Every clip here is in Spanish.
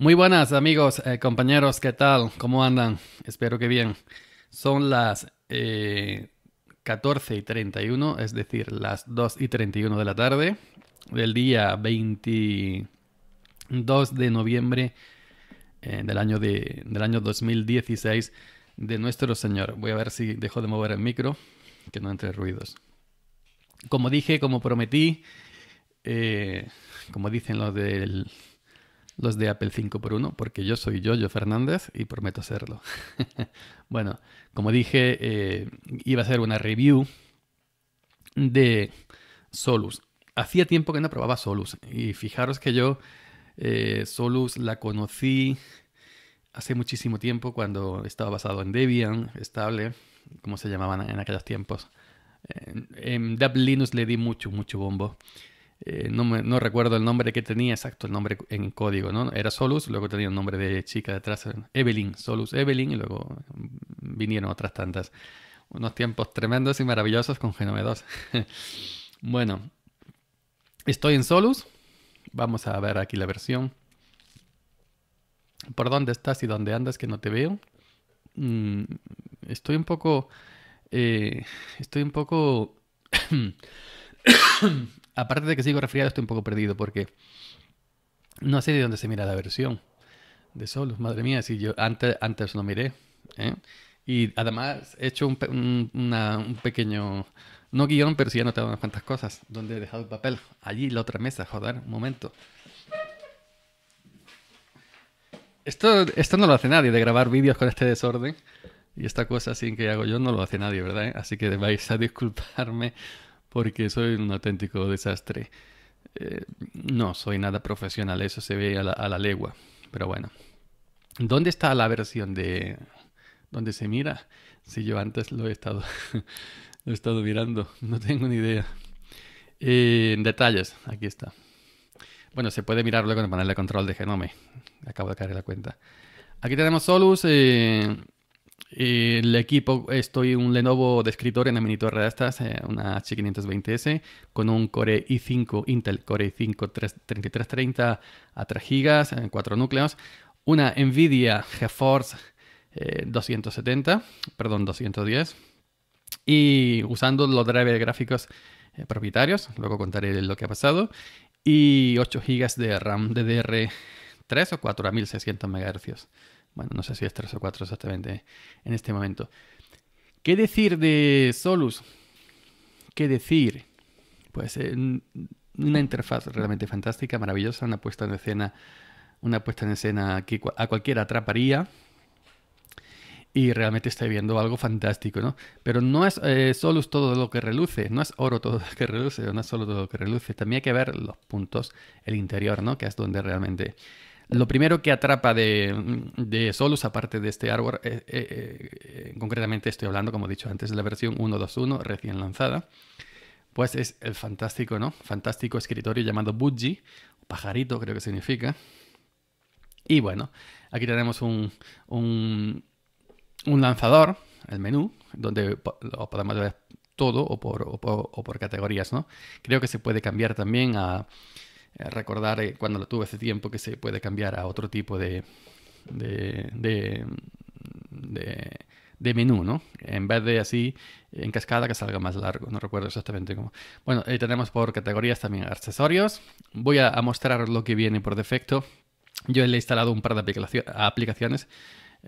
Muy buenas amigos, eh, compañeros, ¿qué tal? ¿Cómo andan? Espero que bien. Son las 14 eh, y 31, es decir, las 2 y 31 de la tarde del día 22 de noviembre eh, del, año de, del año 2016 de nuestro Señor. Voy a ver si dejo de mover el micro, que no entre ruidos. Como dije, como prometí, como dicen los del los de Apple 5x1, porque yo soy yo, yo Fernández, y prometo serlo. bueno, como dije, eh, iba a hacer una review de Solus. Hacía tiempo que no probaba Solus, y fijaros que yo eh, Solus la conocí hace muchísimo tiempo cuando estaba basado en Debian, estable, como se llamaban en aquellos tiempos. En, en Linux le di mucho, mucho bombo. Eh, no, recuerdo el nombre que tenía, exacto el nombre en código, ¿no? Era Solus, luego tenía un nombre de chica detrás, Evelyn, Solus Evelyn, y luego mm, vinieron otras tantas. Unos tiempos tremendos y maravillosos con Genome 2. bueno, estoy en Solus. Vamos a ver aquí la versión. ¿Por dónde estás y dónde andas que no te veo? Mm, estoy un poco... Eh, estoy un poco... aparte de que sigo resfriado, estoy un poco perdido porque no sé de dónde se mira la versión de solos. Madre mía, si yo antes, antes lo miré. ¿eh? Y además he hecho un, pequeño, no guión, pero sí he anotado unas cuantas cosas. Donde he dejado el papel? Allí, la otra mesa, joder, un momento. Esto, esto no lo hace nadie, de grabar vídeos con este desorden. Y esta cosa sin que hago yo no lo hace nadie, ¿verdad? Así que vais a disculparme porque soy un auténtico desastre. Eh, no soy nada profesional, eso se ve a la, legua. Pero bueno, ¿dónde está la versión de ¿Dónde se mira? Si yo antes lo he estado, lo he estado mirando, no tengo ni idea. Eh, en detalles, aquí está. Bueno, se puede mirar luego el panel de control de Genome. Acabo de caer la cuenta. Aquí tenemos Solus. Eh, el equipo, estoy un Lenovo de escritorio, mini torre de estas, eh, una H520S, con un Core i5, Intel Core i5 3330 a 3 GB, en 4 núcleos, una Nvidia GeForce 270, eh, perdón, 210, y usando los drivers gráficos eh, propietarios, luego contaré lo que ha pasado, y 8 GB de RAM DDR3 o 4 a 1600 MHz. Bueno, no sé si es 3 o 4 exactamente en este momento. ¿Qué decir de Solus? ¿Qué decir? Pues eh, una interfaz realmente fantástica, maravillosa, una puesta en escena, una puesta en escena que a cualquiera atraparía. Y realmente estoy viendo algo fantástico, ¿no? Pero no es eh, Solus todo lo que reluce, no es oro todo lo que reluce, no es solo todo lo que reluce. También hay que ver los puntos, el interior, ¿no? Que es donde realmente lo primero que atrapa de, Solus, aparte de este hardware, eh, eh, eh, concretamente estoy hablando, como he dicho antes, de la versión 1.2.1 recién lanzada, pues es el fantástico, ¿no? Fantástico escritorio llamado Budgie, pajarito creo que significa. Y bueno, aquí tenemos un, un, lanzador, el menú, donde lo podemos ver todo o por, o por categorías, ¿no? Creo que se puede cambiar también a eh, recordar eh, cuando lo tuve hace tiempo que se puede cambiar a otro tipo de, de, de, de, menú, ¿no? En vez de así en cascada que salga más largo, no recuerdo exactamente cómo. Bueno, tenemos por categorías también accesorios. Voy a, mostrar lo que viene por defecto. Yo le he instalado un par de aplicaciones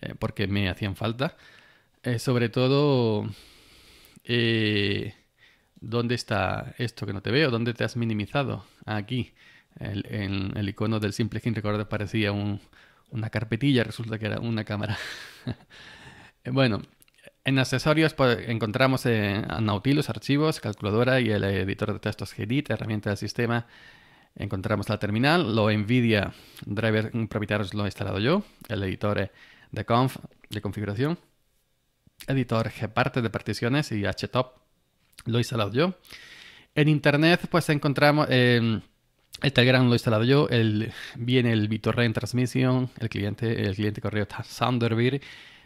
eh, porque me hacían falta. sobre todo... ¿Dónde está esto que no te veo? ¿Dónde te has minimizado? Aquí el, el, icono del simple skin recorder parecía una carpetilla, resulta que era una cámara. bueno, en accesorios pues, encontramos eh, Nautilus, archivos, calculadora y el editor de textos Gedit, herramienta del sistema. Encontramos la terminal, lo NVIDIA driver propietario lo he instalado yo, el editor eh, de conf de configuración, editor gparte de particiones y htop lo he instalado yo. En internet pues encontramos... Em, el Telegram lo he instalado yo, viene el BitTorrent Transmission, el cliente, el cliente correo Thunderbird,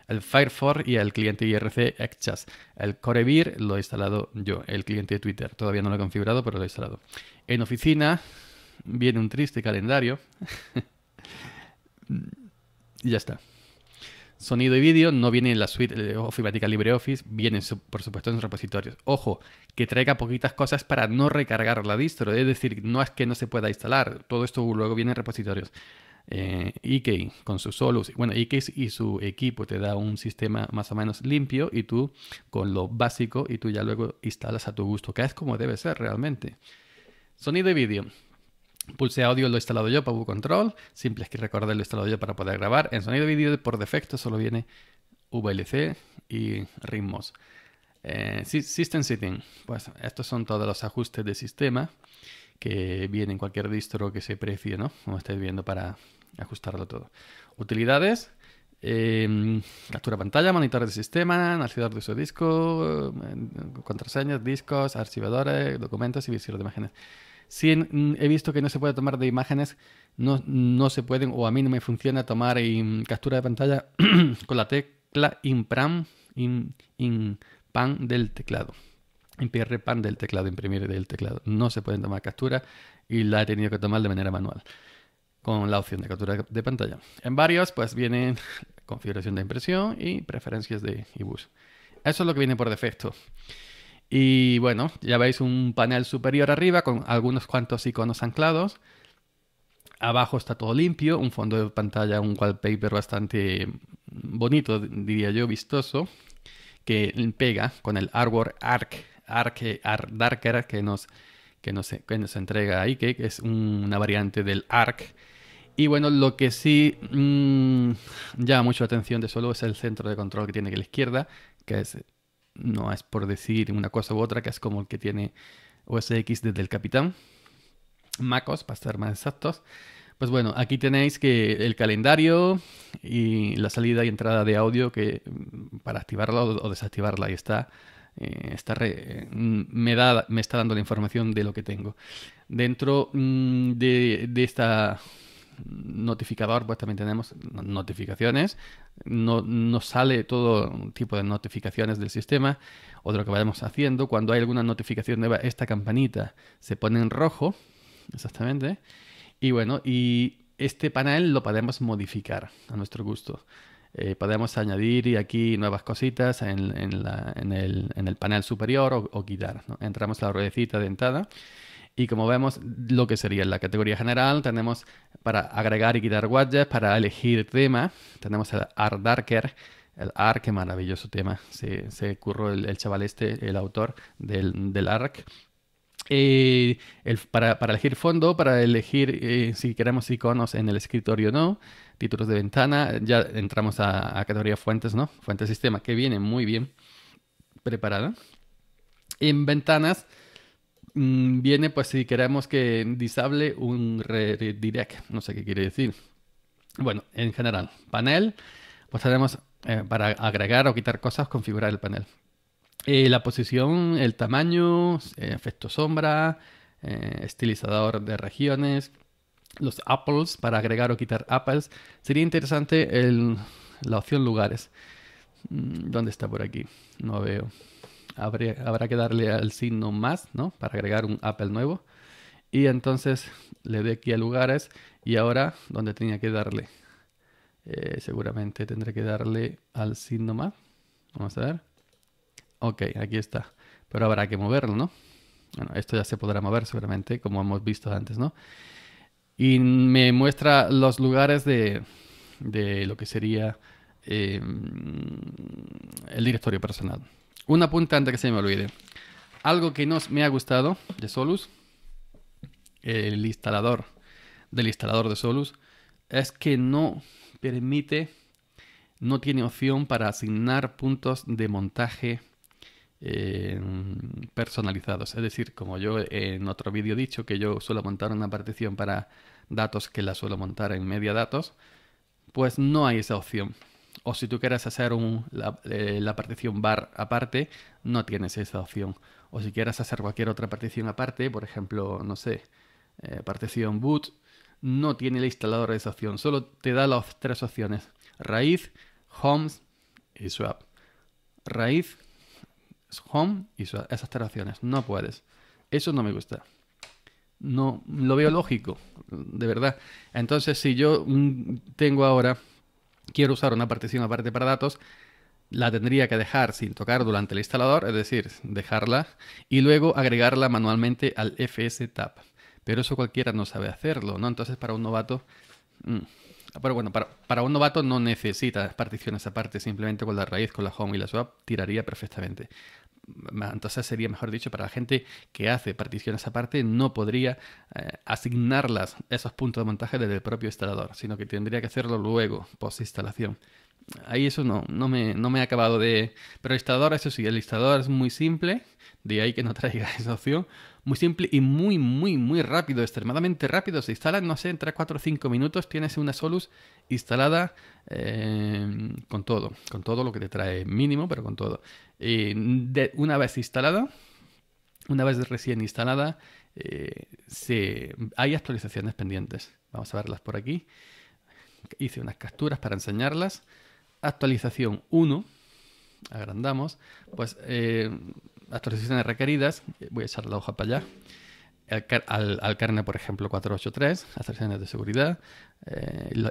el Firefox y el cliente IRC Xchat, El Corebir lo he instalado yo, el cliente de Twitter. Todavía no lo he configurado, pero lo he instalado. En oficina viene un triste calendario. y ya está. Sonido y vídeo no viene en la suite de eh, Office LibreOffice, viene por supuesto en repositorios. Ojo, que traiga poquitas cosas para no recargar la distro, es decir, no es que no se pueda instalar, todo esto luego viene en repositorios. Eh, e con su Solus, bueno, IK e y su equipo te da un sistema más o menos limpio y tú con lo básico y tú ya luego instalas a tu gusto, que es como debe ser realmente. Sonido y vídeo. Pulse audio lo he instalado yo para Control. Simple es que recordar lo he instalado yo para poder grabar. En sonido vídeo por defecto solo viene VLC y ritmos. Eh, system Setting. Pues estos son todos los ajustes de sistema que viene en cualquier distro que se precie, ¿no? Como estáis viendo para ajustarlo todo. Utilidades. Eh, captura pantalla, monitor de sistema, analizador de uso de disco, eh, contraseñas, discos, archivadores, documentos y visor de imágenes. Si mm, he visto que no se puede tomar de imágenes, no, no se pueden, o a mí no me funciona tomar em, captura de pantalla con la tecla impram, in, pan del teclado. IMPR pan del teclado, imprimir del teclado. No se pueden tomar captura y la he tenido que tomar de manera manual con la opción de captura de pantalla. En varios, pues vienen configuración de impresión y preferencias de iBus. Eso es lo que viene por defecto. Y bueno, ya veis un panel superior arriba con algunos cuantos iconos anclados. Abajo está todo limpio, un fondo de pantalla, un wallpaper bastante bonito, diría yo, vistoso, que pega con el artwork Arc, Arc, Darker que nos, que que nos entrega Ike, que es una variante del Arc. Y bueno, lo que sí mm, llama mucho la atención de solo es el centro de control que tiene que la izquierda, que es no es por decir una cosa u otra, que es como el que tiene osx desde el capitán. MacOS, para ser más exactos. Pues bueno, aquí tenéis que el calendario y la salida y entrada de audio que mm, para activarla o desactivarla. y está. Eh, está mm, me, da, me está dando la información de lo que tengo. Dentro mm, de, de esta notificador, pues también tenemos notificaciones. No, nos sale todo tipo de notificaciones del sistema o de lo que vayamos haciendo. Cuando hay alguna notificación nueva, esta campanita se pone en rojo. Exactamente. Y bueno, y este panel lo podemos modificar a nuestro gusto. Eh, podemos añadir y aquí nuevas cositas en, el, panel superior o, quitar. Entramos a la ruedecita dentada. Y como vemos, lo que sería la categoría general, tenemos para agregar y quitar widgets, para elegir tema, tenemos el Art Darker, el ARC, qué maravilloso tema, se, se el, chaval este, el autor del, del ARC. para, elegir fondo, para elegir eh, si queremos iconos en el escritorio o no, títulos de ventana, ya entramos a, categoría fuentes, ¿no? Fuente sistema, que viene muy bien preparada. En ventanas, Mm, viene pues si queremos que disable un redirect, no sé qué quiere decir. Bueno, en general, panel, pues tenemos eh, para agregar o quitar cosas, configurar el panel. Eh, la posición, el tamaño, eh, efecto sombra, estilizador de regiones, los apples para agregar o quitar apples. Sería interesante la opción lugares. Mm, ¿Dónde está por aquí? No veo habrá que darle al signo más, ¿no? Para agregar un Apple nuevo. Y entonces le doy aquí a lugares y ahora donde tenía que darle. Eh, seguramente tendré que darle al signo más. Vamos a ver. Ok, aquí está. Pero habrá que moverlo, ¿no? Bueno, esto ya se podrá mover seguramente, como hemos visto antes, ¿no? Y me muestra los lugares de, lo que sería em, el directorio personal. Una punta antes que se me olvide. Algo que no me ha gustado de Solus, el instalador del instalador de Solus, es que no permite, no tiene opción para asignar puntos de montaje eh, personalizados. Es decir, como yo en otro vídeo he dicho que yo suelo montar una partición para datos que la suelo montar en media datos, pues no hay esa opción o si tú quieras hacer eh, la, partición bar aparte, no tienes esa opción. O si quieres hacer cualquier otra partición aparte, por ejemplo, no sé, eh, partición boot, no tiene el instalador esa opción, solo te da las tres opciones, raíz, homes y swap. Raíz, home y swap, esas tres opciones, no puedes. Eso no me gusta no lo veo lógico, de verdad. Entonces, si yo mm, tengo ahora quiero usar una partición aparte para datos, la tendría que dejar sin tocar durante el instalador, es decir, dejarla y luego agregarla manualmente al fstab. Pero eso cualquiera no sabe hacerlo, ¿no? Entonces para un novato... Mm, pero bueno, para, para, un novato no necesita particiones aparte, simplemente con la raíz, con la home y la swap tiraría perfectamente entonces sería mejor dicho para la gente que hace particiones aparte, no podría eh, asignarlas esos puntos de montaje desde el propio instalador, sino que tendría que hacerlo luego, post instalación. Ahí eso no, no me, no ha acabado de... Pero el instalador, eso sí, el instalador es muy simple, de ahí que no traiga esa opción. Muy simple y muy, muy, muy rápido, extremadamente rápido. Se instala, no sé, entre 4 o 5 minutos tienes una Solus instalada eh, con todo. Con todo lo que te trae mínimo, pero con todo. Eh, una vez instalada, una vez recién instalada, eh, hay actualizaciones pendientes. Vamos a verlas por aquí. Hice unas capturas para enseñarlas. Actualización 1, agrandamos, pues eh, actualizaciones requeridas, voy a echar la hoja para allá. al, al, kernel, por ejemplo, 483, actualizaciones de seguridad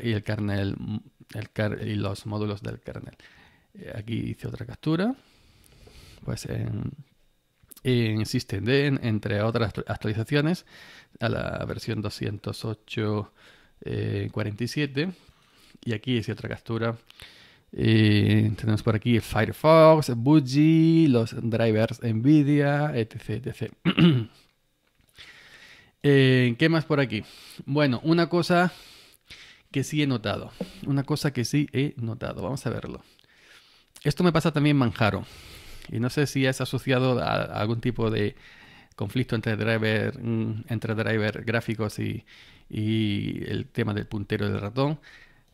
y, el kernel, y los módulos del kernel. aquí hice otra captura pues en, SystemD, entre otras actualizaciones, a la versión 208.47. Eh, y aquí es otra captura. Eh, tenemos por aquí Firefox, Budgie, los drivers NVIDIA, etc. etc. Eh, ¿Qué más por aquí? Bueno, una cosa que sí he notado. Una cosa que sí he notado. Vamos a verlo. Esto me pasa también en Manjaro. Y no sé si es asociado a, algún tipo de conflicto entre driver, mm, entre driver gráficos y, el tema del puntero del ratón.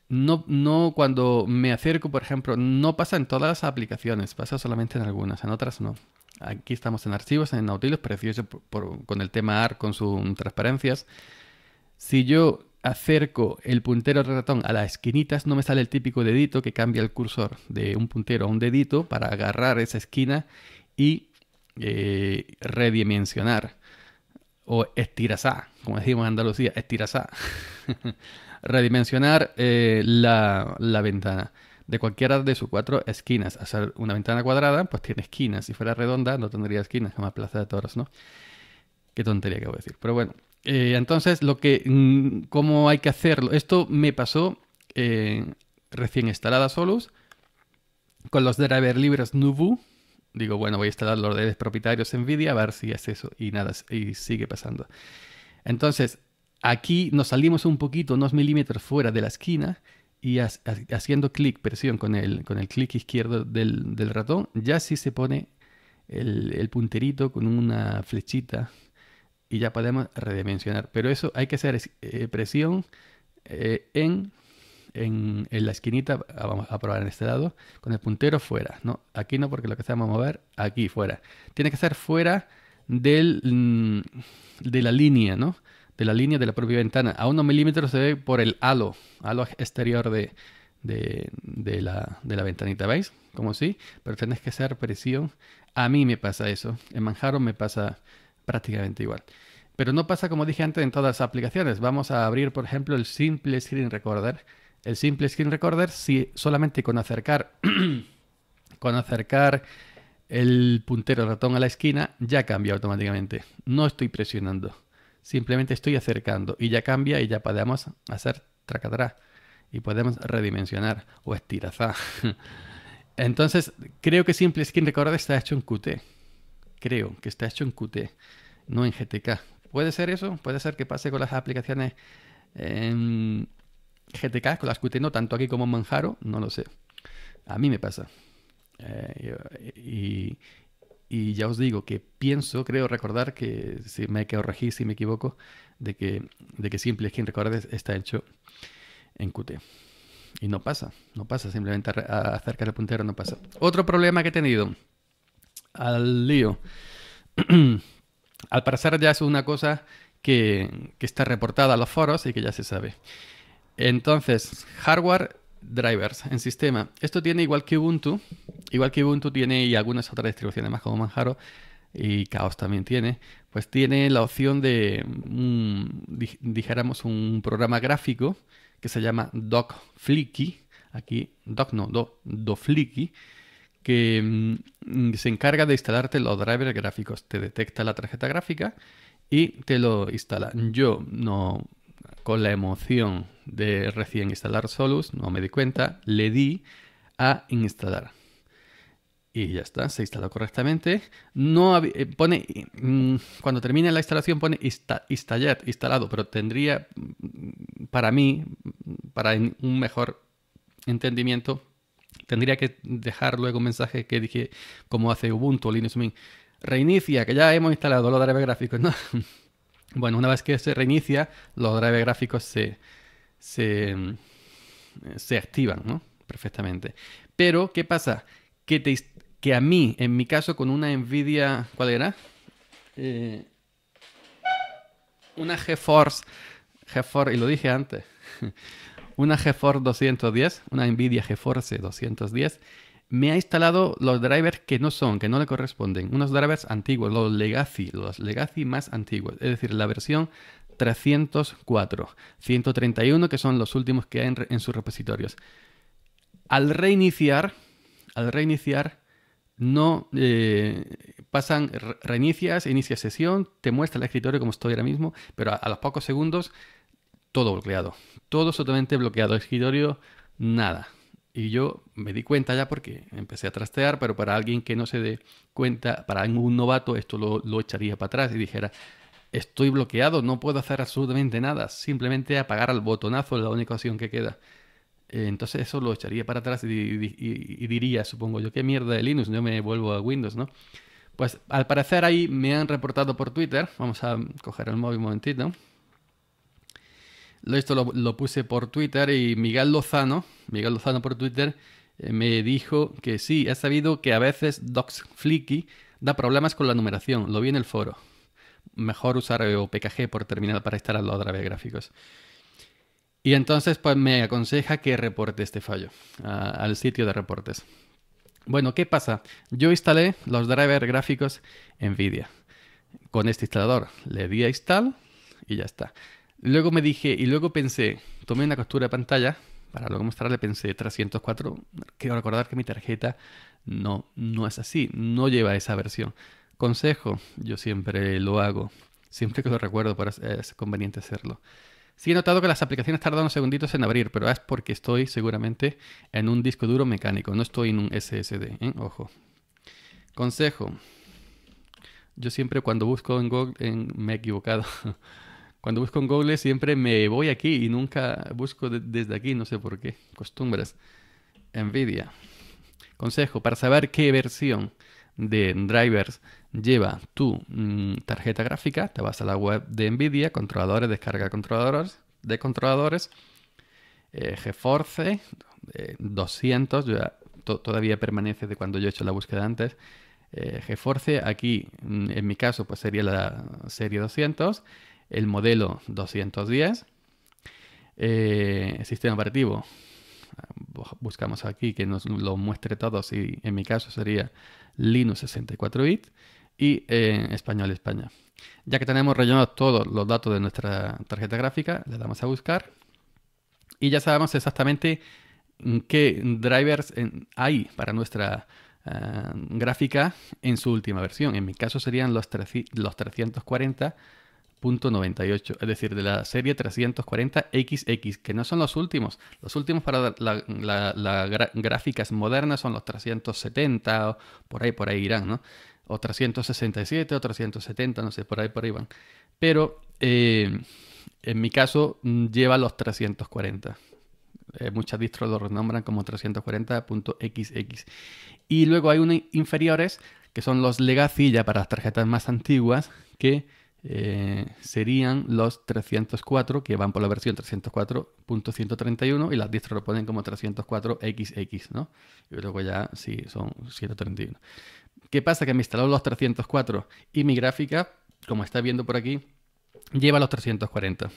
No, no, cuando me acerco, por ejemplo, no pasa en todas las aplicaciones, pasa solamente en algunas, en otras no. Aquí estamos en archivos, en Nautilus, precioso con el tema AR, con sus transparencias. Si yo acerco el puntero del ratón a las esquinitas, no me sale el típico dedito que cambia el cursor de un puntero a un dedito para agarrar esa esquina y eh, redimensionar o estirazar, como decimos en Andalucía, estirasá redimensionar eh, la, la ventana de cualquiera de sus cuatro esquinas. Hacer una ventana cuadrada, pues tiene esquinas. Si fuera redonda, no tendría esquinas, jamás plaza de toros, ¿no? Qué tontería que voy a decir. Pero bueno, eh, entonces, lo que, mm, ¿cómo hay que hacerlo? Esto me pasó eh, recién instalada Solus con los drivers libres Nubu. Digo, bueno, voy a instalar los de propietarios NVIDIA a ver si es eso. Y nada, y sigue pasando. Entonces, aquí nos salimos un poquito, unos milímetros fuera de la esquina y haciendo clic, presión con el, con el clic izquierdo del, del, ratón, ya sí se pone el, el punterito con una flechita y ya podemos redimensionar. Pero eso hay que hacer eh, presión eh, en, en, la esquinita, ah, vamos a probar en este lado, con el puntero fuera. ¿no? Aquí no, porque lo que estamos a mover, aquí fuera. Tiene que ser fuera del, mm, de la línea, ¿no? De la línea de la propia ventana. A unos milímetros se ve por el halo, halo exterior de, de, la, de la ventanita, ¿veis? Como sí, pero tenés que hacer presión. A mí me pasa eso. En Manjaro me pasa prácticamente igual. Pero no pasa como dije antes en todas las aplicaciones. Vamos a abrir, por ejemplo, el simple screen recorder. El simple screen recorder, si solamente con acercar, con acercar el puntero ratón a la esquina, ya cambia automáticamente. No estoy presionando. Simplemente estoy acercando y ya cambia y ya podemos hacer tracadrá Y podemos redimensionar o estirazar. Entonces, creo que simple screen recorder está hecho en Qt. Creo que está hecho en Qt no en GTK. ¿Puede ser eso? ¿Puede ser que pase con las aplicaciones en GTK, con las Qt, no tanto aquí como en Manjaro? No lo sé. A mí me pasa. Eh, y, ya os digo que pienso, creo recordar que, si me si me equivoco, de que, de que simple quien está hecho en Qt. Y no pasa, no pasa, simplemente acercar el puntero no pasa. Otro problema que he tenido, al lío. Al parecer ya es una cosa que, está reportada a los foros y que ya se sabe. Entonces, hardware drivers en sistema. Esto tiene igual que Ubuntu, igual que Ubuntu tiene y algunas otras distribuciones más como Manjaro y Chaos también tiene, pues tiene la opción de, mm, dijéramos, un programa gráfico que se llama DocFlicky. Aquí, Doc no, Do, DoFlicky que mm, se encarga de instalarte los drivers gráficos. Te detecta la tarjeta gráfica y te lo instala. Yo no, con la emoción de recién instalar Solus, no me di cuenta, le di a instalar. Y ya está, se instaló correctamente. No eh, pone mm, cuando termine la instalación pone instalado, pero tendría mm, para mí, para un mejor entendimiento, tendría que dejar luego un mensaje que dije, como hace Ubuntu Linux Mint, reinicia, que ya hemos instalado los drivers gráficos, ¿no? bueno, una vez que se reinicia, los drivers gráficos se, se, se activan, ¿no? Perfectamente. Pero, ¿qué pasa? Que, que a mí, en mi caso, con una Nvidia, ¿cuál era? Eh, una GeForce, GeForce, y lo dije antes. una GeForce 210, una Nvidia GeForce 210, me ha instalado los drivers que no son, que no le corresponden, unos drivers antiguos, los legacy, los legacy más antiguos, es decir, la versión 304, 131, que son los últimos que hay en, sus repositorios. Al reiniciar, al reiniciar, no eh, pasan, reinicias, inicia sesión, te muestra el escritorio como estoy ahora mismo, pero a los pocos segundos todo bloqueado, todo absolutamente bloqueado, escritorio, nada. Y yo me di cuenta ya porque empecé a trastear, pero para alguien que no se dé cuenta, para algún novato, esto lo, echaría para atrás y dijera, estoy bloqueado, no puedo hacer absolutamente nada, simplemente apagar al botonazo es la única opción que queda. Eh, entonces eso lo echaría para atrás y, diría, supongo yo, qué mierda de Linux, yo me vuelvo a Windows, ¿no? Pues al parecer ahí me han reportado por Twitter, vamos a coger el móvil un momentito, esto lo, puse por Twitter y Miguel Lozano, Miguel Lozano por Twitter, eh, me dijo que sí, ha sabido que a veces Docs Flicky da problemas con la numeración, lo vi en el foro. Mejor usar eh, PKG por terminal para instalar los drivers gráficos. Y entonces pues, me aconseja que reporte este fallo al sitio de reportes. Bueno, ¿qué pasa? Yo instalé los drivers gráficos NVIDIA con este instalador. Le di a install y ya está. Luego me dije, y luego pensé, tomé una captura de pantalla para luego mostrarle, pensé 304. Quiero recordar que mi tarjeta no, no es así, no lleva esa versión. Consejo, yo siempre lo hago, siempre que lo recuerdo, es, conveniente hacerlo. si he notado que las aplicaciones tardan unos segunditos en abrir, pero es porque estoy seguramente en un disco duro mecánico, no estoy en un SSD, ¿eh? ojo. Consejo, yo siempre cuando busco en Google me he equivocado. Cuando busco en Google siempre me voy aquí y nunca busco desde aquí, no sé por qué. Costumbres. Nvidia. Consejo, para saber qué versión de drivers lleva tu mm, tarjeta gráfica, te vas a la web de Nvidia, controladores, descarga controladores, de controladores, eh, GeForce 200, eh, todavía permanece de cuando yo he hecho la búsqueda antes, eh, GeForce aquí, mm, en mi caso, pues sería la serie 200, el modelo 210. Eh, sistema operativo, ah, buscamos aquí que nos lo muestre todos y en mi caso sería Linux 64 bit y eh, español España. Ya que tenemos rellenados todos los datos de nuestra tarjeta gráfica, le damos a buscar y ya sabemos exactamente qué drivers hay para nuestra ah, gráfica en su última versión. En mi caso serían los, los 340 98, es decir, de la serie 340XX, que no son los últimos. Los últimos para las gráficas modernas son los 370, por ahí, por ahí irán, ¿no? O 367, o 370, no sé, por ahí, por ahí van. Pero eh, en mi caso mm, lleva los 340. Eh, muchas distros lo renombran como 340.xx. Y luego hay unos inferiores, que son los Legacy, ya para las tarjetas más antiguas, que eh, serían los 304 que van por la versión 304.131 y las distros lo ponen como 304XX, ¿no? Y luego ya sí, son 131. ¿Qué pasa? Que me instalaron los 304 y mi gráfica, como está viendo por aquí, lleva los 340.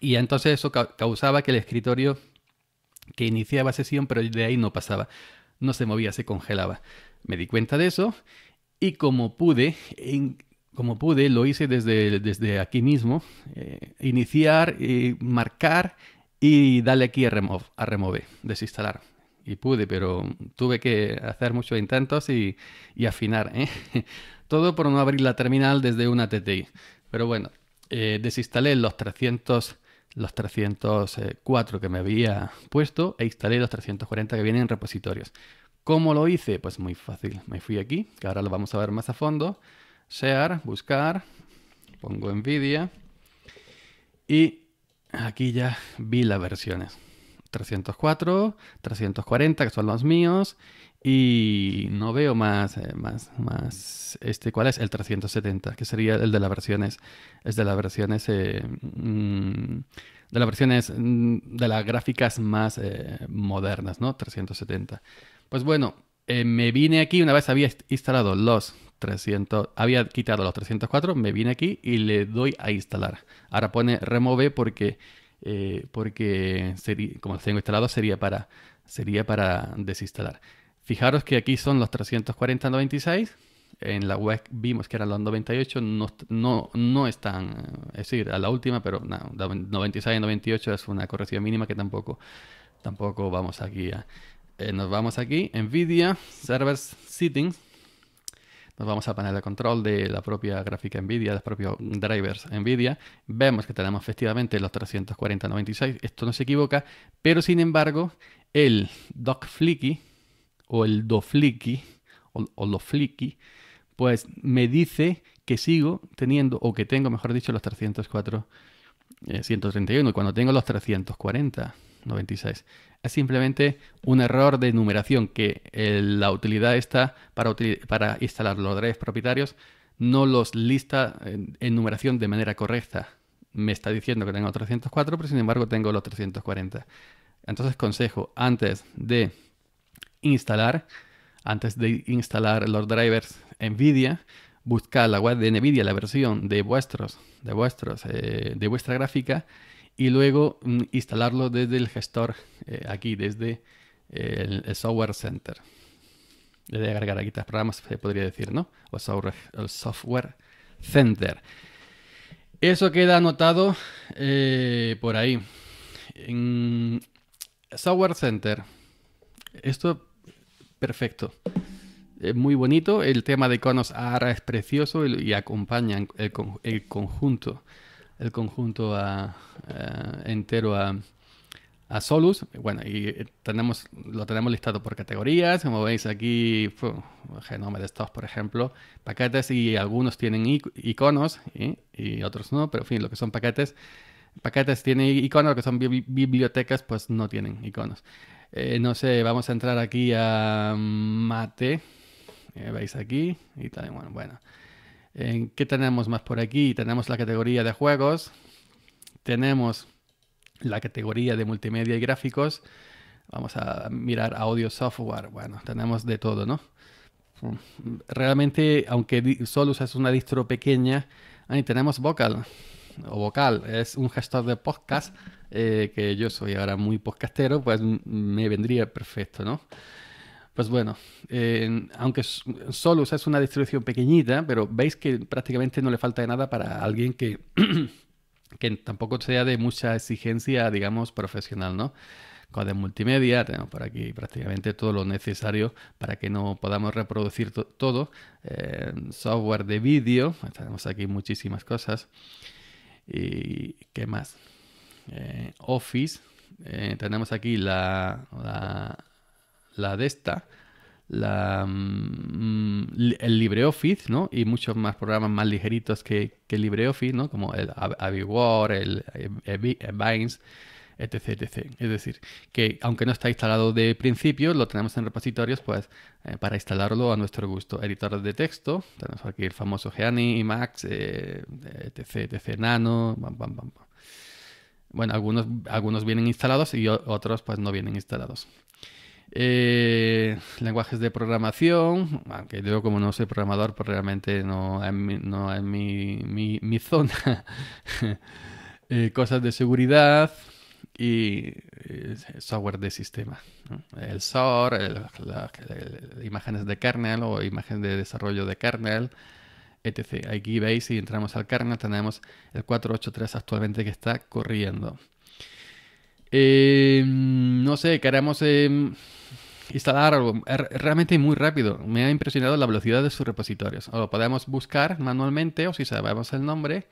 Y entonces eso causaba que el escritorio que iniciaba sesión, pero de ahí no pasaba, no se movía, se congelaba. Me di cuenta de eso y como pude, como pude, lo hice desde, desde aquí mismo, eh, iniciar, y marcar y darle aquí a, remove, a remover, desinstalar. Y pude, pero tuve que hacer muchos intentos y, afinar. ¿eh? Todo por no abrir la terminal desde una TTI. Pero bueno, eh, desinstalé los 300 los 304 que me había puesto e instalé los 340 que vienen en repositorios. ¿Cómo lo hice? Pues muy fácil. Me fui aquí, que ahora lo vamos a ver más a fondo. Sear, buscar, pongo Nvidia y aquí ya vi las versiones. 304, 340, que son los míos, y no veo más, eh, más, más, este, ¿cuál es? El 370, que sería el de las versiones, es de las versiones, eh, mm, de las versiones, mm, de las gráficas más eh, modernas, ¿no? 370. Pues bueno, me vine aquí una vez había instalado los 300, había quitado los 304, me vine aquí y le doy a instalar. Ahora pone remove porque, eh, porque sería, como lo tengo instalado sería para, sería para desinstalar. Fijaros que aquí son los 340-96. en la web vimos que eran los 98, no, no, están, es decir, a la última, pero no, 96 98 es una corrección mínima que tampoco, tampoco vamos aquí eh, nos vamos aquí, NVIDIA, Servers Settings, nos vamos al panel de control de la propia gráfica NVIDIA, de los propios drivers NVIDIA, vemos que tenemos efectivamente los 340, 96. esto no se equivoca, pero sin embargo el doc flicky o el do o, o lo Flicky, pues me dice que sigo teniendo, o que tengo, mejor dicho, los 304, 131, eh, y cuando tengo los 340 96. Es simplemente un error de numeración que eh, la utilidad está para, para, instalar los drivers propietarios no los lista en, numeración de manera correcta. Me está diciendo que tengo 304, pero sin embargo tengo los 340. Entonces consejo, antes de instalar, antes de instalar los drivers NVIDIA, buscar la web de NVIDIA, la versión de vuestros, de vuestros, eh, de vuestra gráfica y luego mm, instalarlo desde el gestor eh, aquí, desde eh, el, Software Center. Le a agregar aquí programas, se podría decir, ¿no? O el Software Center. Eso queda anotado eh, por ahí. En software Center. Esto perfecto. Es muy bonito. El tema de iconos ahora es precioso y, acompaña el conjunto el conjunto eh, entero a, Solus. Bueno, y eh, tenemos, lo tenemos listado por categorías, como veis aquí, Genome de stocks, por ejemplo, paquetes y algunos tienen iconos y otros no, pero en fin, lo que son paquetes. Paquetes tienen iconos, lo que son bibliotecas, pues no tienen iconos. Eh, no sé, vamos a entrar aquí a mate. veis aquí y tal, bueno, bueno. ¿Qué tenemos más por aquí? Tenemos la categoría de juegos, tenemos la categoría de multimedia y gráficos. Vamos a mirar audio software. Bueno, tenemos de todo, ¿no? Mm, realmente, aunque solo usas una distro pequeña, ahí tenemos vocal o vocal. Es un gestor de podcast eh, que yo soy ahora muy podcastero, pues me vendría perfecto, ¿no? Pues bueno, aunque solo es una distribución pequeñita, pero veis que prácticamente no le falta de nada para alguien que, que tampoco sea de mucha exigencia, digamos, profesional, ¿no? de multimedia, tenemos por aquí prácticamente todo lo necesario para que no podamos reproducir todo, eh, software de vídeo, tenemos aquí muchísimas cosas, y qué más, eh, Office, eh, tenemos aquí la, la de esta, la, mm, el LibreOffice, ¿no? Y muchos más programas más ligeritos que, que LibreOffice, ¿no? Como el AviWare, el, el, etc, Es decir, que aunque no está instalado de principio, lo tenemos en repositorios pues eh, para instalarlo a nuestro gusto. Editores de texto, tenemos aquí el famoso Geani, Max, eh, eh, etc, etc, Nano, Bueno, algunos, algunos vienen instalados y otros pues no vienen instalados. Eh, lenguajes de programación, aunque yo como no soy programador, pues realmente no es mi, no es mi, zona. Eh, cosas de seguridad y eh, software de sistema. El SOR, imágenes de kernel o imágenes de desarrollo de kernel, etc. Aquí veis, si entramos al kernel, tenemos el 483 actualmente que está corriendo. no sé, queremos... en... Em, Instalar algo realmente muy rápido. Me ha impresionado la velocidad de sus repositorios. O lo podemos buscar manualmente o si sabemos el nombre.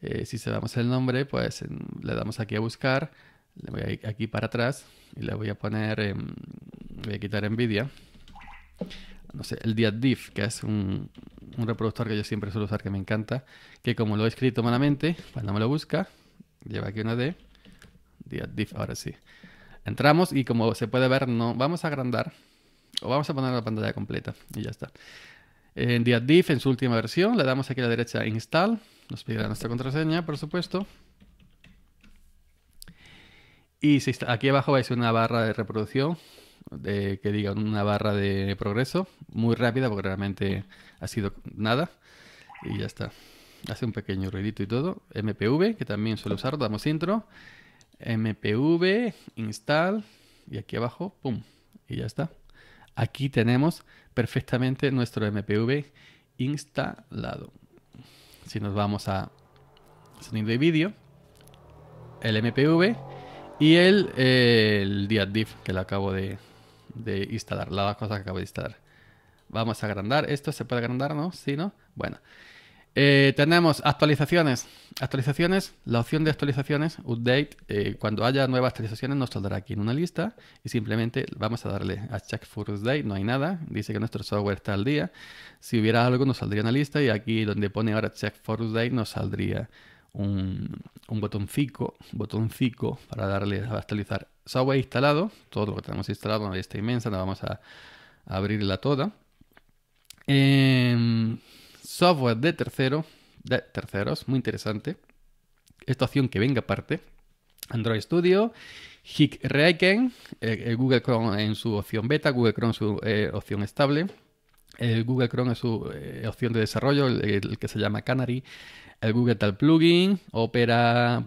Eh, si sabemos el nombre, pues em, le damos aquí a buscar. Le voy a ir aquí para atrás y le voy a poner, em, voy a quitar NVIDIA. No sé, el dif que es un, reproductor que yo siempre suelo usar, que me encanta. Que como lo he escrito malamente, pues no me lo busca. Lleva aquí una D. dif ahora sí. Entramos y como se puede ver, no vamos a agrandar o vamos a poner la pantalla completa y ya está. En DiaDiff en su última versión, le damos aquí a la derecha Install, nos pide nuestra contraseña, por supuesto. Y si está, aquí abajo veis una barra de reproducción, de, que diga una barra de progreso, muy rápida porque realmente ha sido nada. Y ya está. Hace un pequeño ruidito y todo. MPV, que también suele usar, damos intro mpv install y aquí abajo, pum, y ya está. Aquí tenemos perfectamente nuestro mpv instalado. Si nos vamos a sonido y vídeo, el mpv y el, día div que lo acabo de, instalar, la cosa que acabo de instalar. Vamos a agrandar. Esto se puede agrandar, ¿no? si ¿no? Bueno, eh, tenemos actualizaciones. Actualizaciones, la opción de actualizaciones, update, eh, cuando haya nuevas actualizaciones nos saldrá aquí en una lista y simplemente vamos a darle a check for update, no hay nada, dice que nuestro software está al día. Si hubiera algo nos saldría la lista y aquí donde pone ahora check for update nos saldría un, un botoncito, botoncito para darle a actualizar software instalado, todo lo que tenemos instalado, una lista inmensa, no vamos a, abrirla toda. Em, software de, tercero, de terceros, muy interesante. Esta opción que venga aparte. Android Studio, Hik Reiken, eh, Google Chrome en su opción beta, Google Chrome en su eh, opción estable, el Google Chrome en su eh, opción de desarrollo, el, que se llama Canary, el Google Tal Plugin, Opera,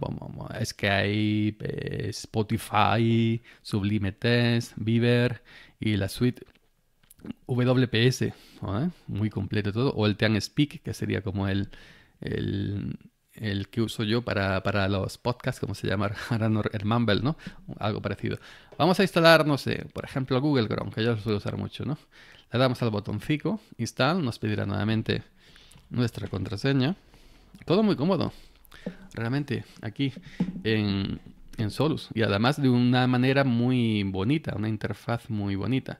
Skype, Spotify, Sublime Test, Beaver y la suite WPS, ¿ah? muy completo todo, o el Tean Speak, que sería como el, el, que uso yo para, los podcasts, como se llama ahora el Mumble, ¿no? Algo parecido. Vamos a instalar, no sé, por ejemplo Google Chrome, que yo lo suelo usar mucho, ¿no? Le damos al botoncito, install, nos pedirá nuevamente nuestra contraseña. Todo muy cómodo, realmente, aquí en, en Solus. Y además de una manera muy bonita, una interfaz muy bonita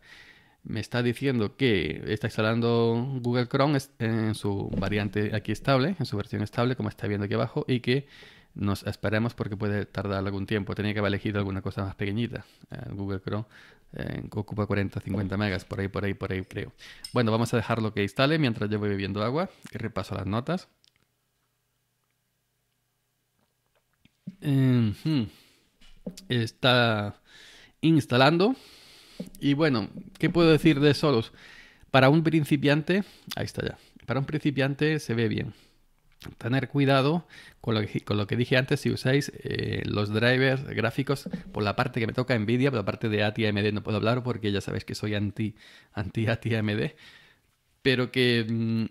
me está diciendo que está instalando Google Chrome en su variante aquí estable, en su versión estable, como está viendo aquí abajo, y que nos esperemos porque puede tardar algún tiempo. Tenía que haber elegido alguna cosa más pequeñita. Eh, Google Chrome eh, ocupa 40, 50 megas, por ahí, por ahí, por ahí, creo. Bueno, vamos a dejarlo que instale mientras yo voy bebiendo agua y repaso las notas. Em, hmm. está instalando. Y bueno, ¿qué puedo decir de Solos? Para un principiante, ahí está ya, para un principiante se ve bien. Tener cuidado con lo que, dije antes, si usáis eh, los drivers gráficos, por la parte que me toca Nvidia, por la parte de ATI no puedo hablar porque ya sabéis que soy anti, anti pero que mm,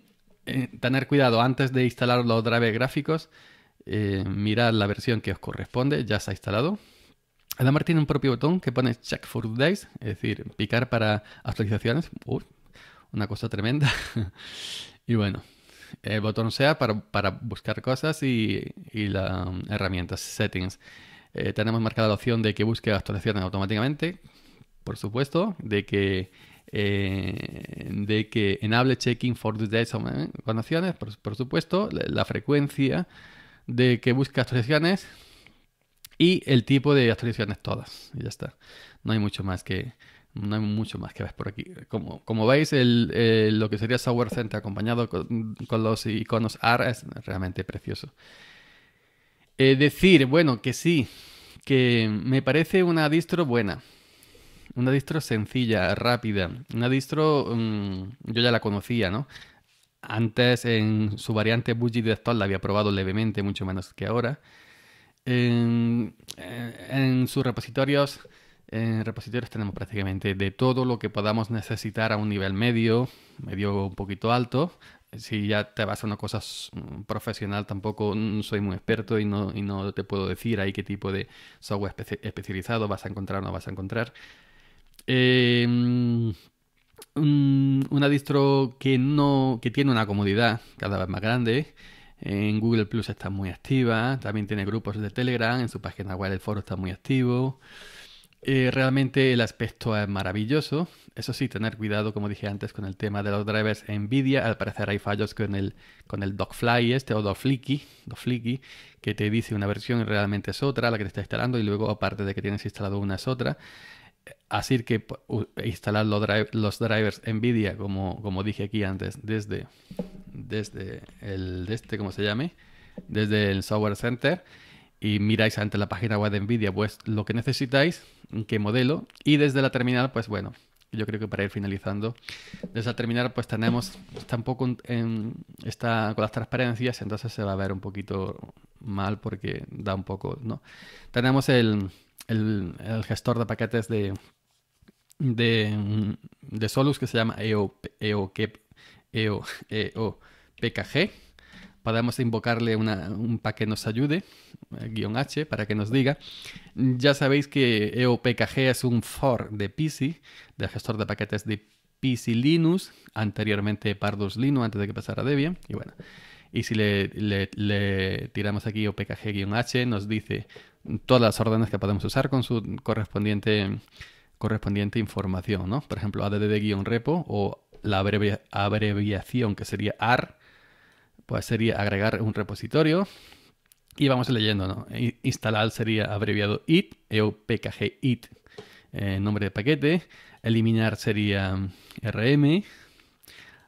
eh, tener cuidado antes de instalar los drivers gráficos, Mirar eh, mirad la versión que os corresponde, ya se ha instalado, Además tiene un propio botón que pone check for days, es decir, picar para actualizaciones. Uf, una cosa tremenda. y bueno, el botón SEA para, buscar cosas y, las um, herramientas, settings. Eh, tenemos marcada la opción de que busque actualizaciones automáticamente, por supuesto, de que eh, de que enable checking for the dates eh, con por, supuesto, la, la frecuencia de que busque actualizaciones, y el tipo de actualizaciones todas. Y ya está. No hay mucho más que, no hay mucho más que ver por aquí. Como, veis, lo que sería Software Center acompañado con, los iconos AR es realmente precioso. Eh, decir, bueno, que sí, que me parece una distro buena. Una distro sencilla, rápida. Una distro, mm, yo ya la conocía, ¿no? Antes en su variante Buggy Director la había probado levemente, mucho menos que ahora. Eh, en, sus repositorios, en repositorios tenemos prácticamente de todo lo que podamos necesitar a un nivel medio, medio un poquito alto. Si ya te vas a una cosa mm, profesional, tampoco mm, soy muy experto y no, te puedo decir ahí qué tipo de software especializado vas a encontrar o no vas a encontrar. Em, una distro que no que tiene una comodidad cada vez más grande en Google Plus está muy activa, también tiene grupos de Telegram, en su página web el foro está muy activo. Eh, realmente el aspecto es maravilloso. Eso sí, tener cuidado, como dije antes, con el tema de los drivers NVIDIA. Al parecer hay fallos con el, con el este o DocFlicky, que te dice una versión y realmente es otra, la que te está instalando, y luego aparte de que tienes instalado una es otra. Así que instalar los, los drivers NVIDIA, como, como dije aquí antes, desde, desde el, este, se llame? Desde el Software Center y miráis ante la página web de NVIDIA, pues lo que necesitáis, qué modelo, y desde la terminal, pues bueno, yo creo que para ir finalizando, desde la terminal, pues tenemos, está un poco en, esta con las transparencias, entonces se va a ver un poquito mal porque da un poco, ¿no? Tenemos el el, gestor de paquetes de, de, de, Solus que se llama EOPKG. E e e PKG. Podemos invocarle una, un paquete que nos ayude, eh, guión H, para que nos diga. Ya sabéis que EOPKG es un for de PC, del gestor de paquetes de PC Linux, anteriormente Pardus Linux, antes de que pasara a Debian. Y bueno, y si le, tiramos aquí OPKG-H, nos dice todas las órdenes que podemos usar con su correspondiente, correspondiente información, ¿no? Por ejemplo, ADD-repo o la abreviación que sería AR, pues sería agregar un repositorio y vamos leyendo, ¿no? Instalar sería abreviado IT, e opkg IT, eh, nombre de paquete, eliminar sería RM,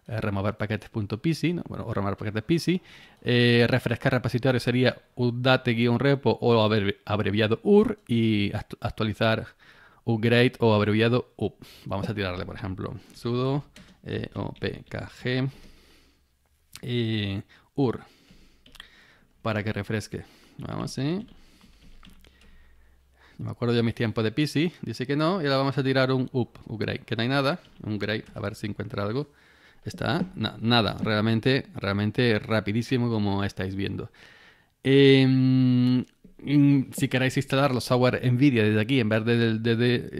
eh, remover paquetes bueno, o remover paquetes PC eh, refrescar repositorio sería update-repo o abreviado UR y actualizar upgrade o abreviado up. Vamos a tirarle, por ejemplo, sudo eh, opkg ur para que refresque. Vamos, ver ¿eh? No me acuerdo de mis tiempos de PC. Dice que no. Y ahora vamos a tirar un up, upgrade, que no hay nada. Un grade, a ver si encuentra algo. Está nada, realmente, realmente rapidísimo como estáis viendo. Em, mm, si queréis instalar los software NVIDIA desde aquí, en vez de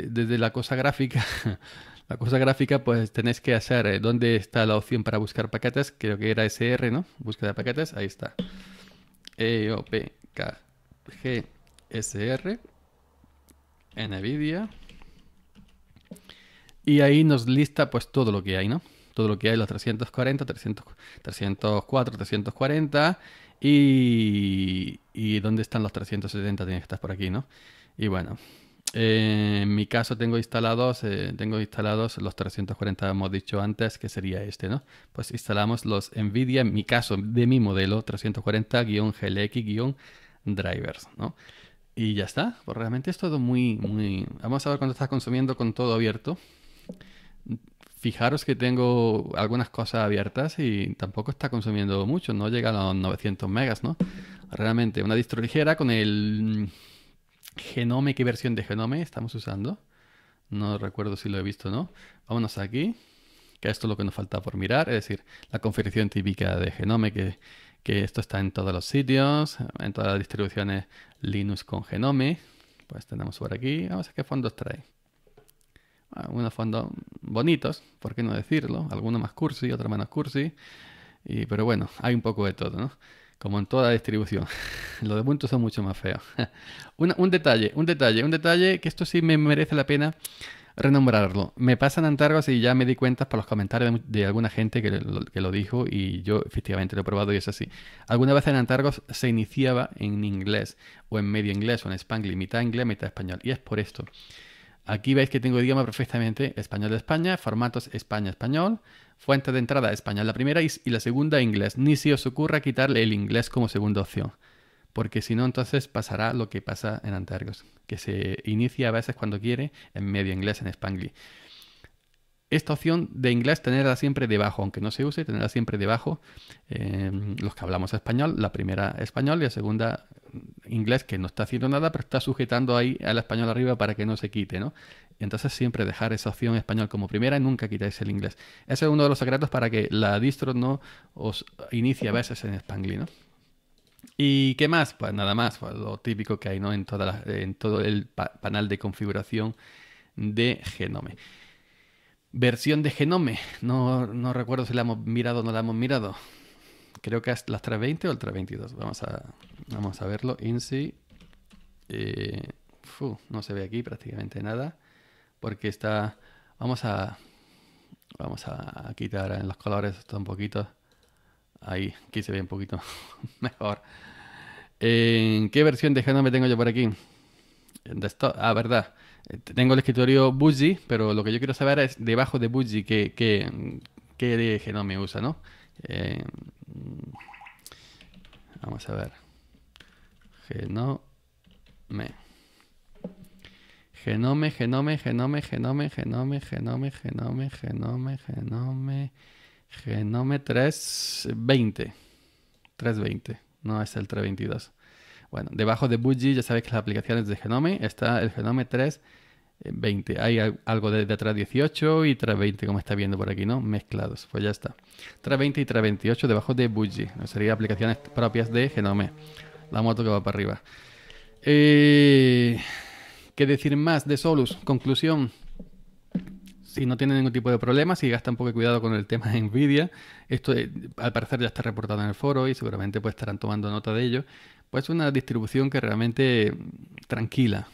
desde la cosa gráfica, la cosa gráfica, pues tenéis que hacer eh, dónde está la opción para buscar paquetes. Creo que era SR, ¿no? Búsqueda de paquetes, ahí está. EOPKGSR NVIDIA. Y ahí nos lista pues todo lo que hay, ¿no? todo lo que hay, los 340, 300, 304, 340 y, y dónde están los 370, tienen que estar por aquí, ¿no? Y bueno, en mi caso tengo instalados, eh, tengo instalados los 340, hemos dicho antes, que sería este, ¿no? Pues instalamos los NVIDIA, en mi caso, de mi modelo, 340-GLX-drivers, ¿no? Y ya está, pues realmente es todo muy, muy... Vamos a ver cuando estás consumiendo con todo abierto fijaros que tengo algunas cosas abiertas y tampoco está consumiendo mucho, no llega a los 900 megas, ¿no? Realmente, una distro ligera con el Genome, ¿qué versión de Genome estamos usando? No recuerdo si lo he visto o no. Vámonos aquí, que esto es lo que nos falta por mirar, es decir, la configuración típica de Genome, que, que esto está en todos los sitios, en todas las distribuciones Linux con Genome. Pues tenemos por aquí, vamos a ver qué fondos trae algunos fondos bonitos, por qué no decirlo, algunos más cursi, otros menos cursi, y, pero bueno, hay un poco de todo, ¿no? Como en toda distribución. Los de puntos son mucho más feos. un, detalle, un detalle, un detalle que esto sí me merece la pena renombrarlo. Me pasan antargos y ya me di cuenta por los comentarios de, alguna gente que lo, que lo, dijo y yo efectivamente lo he probado y es así. Alguna vez en antargos se iniciaba en inglés o en medio inglés o en spanglish, mitad inglés, mitad español. Y es por esto. Aquí veis que tengo idioma perfectamente, español de España, formatos España-español, fuente de entrada español la primera y, la segunda inglés. Ni si os ocurra quitarle el inglés como segunda opción, porque si no entonces pasará lo que pasa en Antarcos, que se inicia a veces cuando quiere en medio inglés, en spanglish esta opción de inglés tenerla siempre debajo, aunque no se use, tenerla siempre debajo. Eh, los que hablamos español, la primera español y la segunda mm, inglés que no está haciendo nada, pero está sujetando ahí al español arriba para que no se quite, ¿no? Entonces siempre dejar esa opción español como primera y nunca quitáis el inglés. Ese es uno de los secretos para que la distro no os inicie a veces en Spangly, ¿no? ¿Y qué más? Pues nada más, pues lo típico que hay ¿no? en, en todo el panel de configuración de Genome. Versión de Genome. No, no recuerdo si la hemos mirado o no la hemos mirado. Creo que es la 320 o el 322. Vamos a, vamos a verlo. INSI. Eh, no se ve aquí prácticamente nada. Porque está... Vamos a... Vamos a quitar en los colores está un poquito. Ahí, aquí se ve un poquito mejor. ¿En qué versión de Genome tengo yo por aquí? Ah, verdad. Eh, tengo el escritorio Buggy, pero lo que yo quiero saber es debajo de que qué, qué, qué genome usa, ¿no? Eh, vamos a ver. Genome. Genome, genome, genome, genome, genome, genome, genome, genome, genome, genome 320. 320, no es el 322. Bueno, debajo de Buggy, ya sabéis que las aplicaciones de Genome está el Genome 3. Eh, Hay algo de, atrás 18 y 20, como está viendo por aquí, ¿no? Mezclados. Pues ya está. 20 y 28 debajo de Budgie. Serían aplicaciones propias de Genome. La moto que va para arriba. Eh, ¿Qué decir más de Solus? Conclusión. Si no tiene ningún tipo de problema, si gastan poco cuidado con el tema de Nvidia, esto eh, al parecer ya está reportado en el foro y seguramente pues estarán tomando nota de ello. Pues una distribución que realmente mm, tranquila,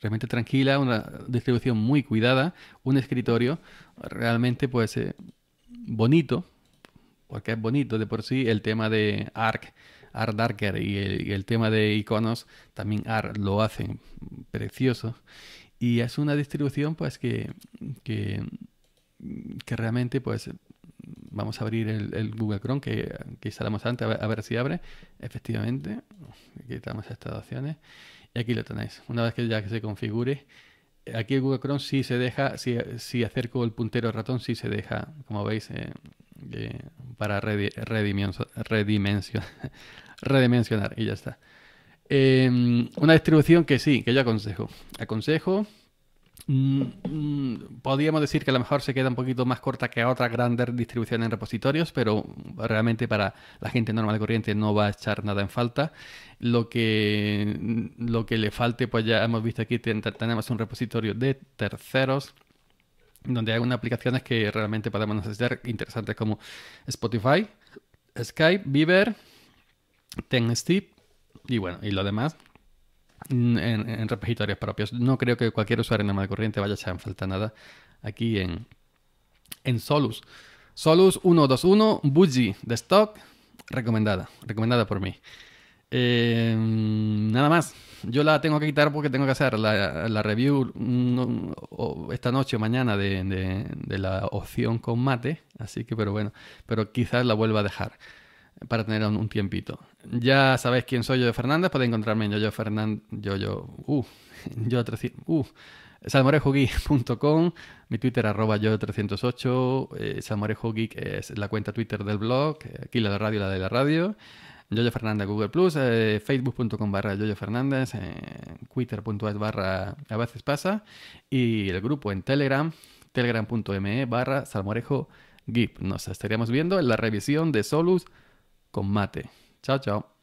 realmente tranquila, una distribución muy cuidada, un escritorio realmente pues eh, bonito, porque es bonito de por sí el tema de Arc, Arc Darker y el, tema de iconos también Arc lo hacen precioso. Y es una distribución pues que, que, que realmente pues vamos a abrir el, Google Chrome que, instalamos antes, a ver, si abre. Efectivamente, quitamos estas opciones y aquí lo tenéis. Una vez que ya se configure, aquí el Google Chrome sí se deja, si, acerco el puntero ratón, sí se deja, como veis, eh, eh, para redimensionar y ya está. Em, una distribución que sí, que yo aconsejo. Aconsejo Mm, mm, podríamos decir que a lo mejor se queda un poquito más corta que otra grandes distribución en repositorios, pero realmente para la gente normal y corriente no va a echar nada en falta. Lo que, mm, lo que le falte, pues ya hemos visto aquí, tenemos un repositorio de terceros donde hay unas aplicaciones que realmente podemos necesitar interesantes como Spotify, Skype, Viber, TenStip y bueno, y lo demás en, repositorios propios. No creo que cualquier usuario normal de corriente vaya a echar en falta nada aquí en, en Solus. Solus 121 Buggy de stock, recomendada, recomendada por mí. Em, nada más, yo la tengo que quitar porque tengo que hacer la, review esta noche o mañana de, de, la opción con mate, así que pero bueno, pero quizás la vuelva a dejar para tener un, tiempito. Ya sabéis quién soy yo Fernández, podéis encontrarme en yo Fernández, yoyo, uh, yo 300, uh, salmorejogeek.com. mi Twitter arroba yo 308, eh, salmorejogeek es la cuenta Twitter del blog, eh, aquí la de radio, la de la radio. Yoyo Fernández Google Plus, eh, facebook.com barra Yoyo Fernández, eh, twitter.es barra a veces pasa y el grupo en Telegram, telegram.me barra salmorejo Nos estaríamos viendo en la revisión de Solus con mate. Chao, chao.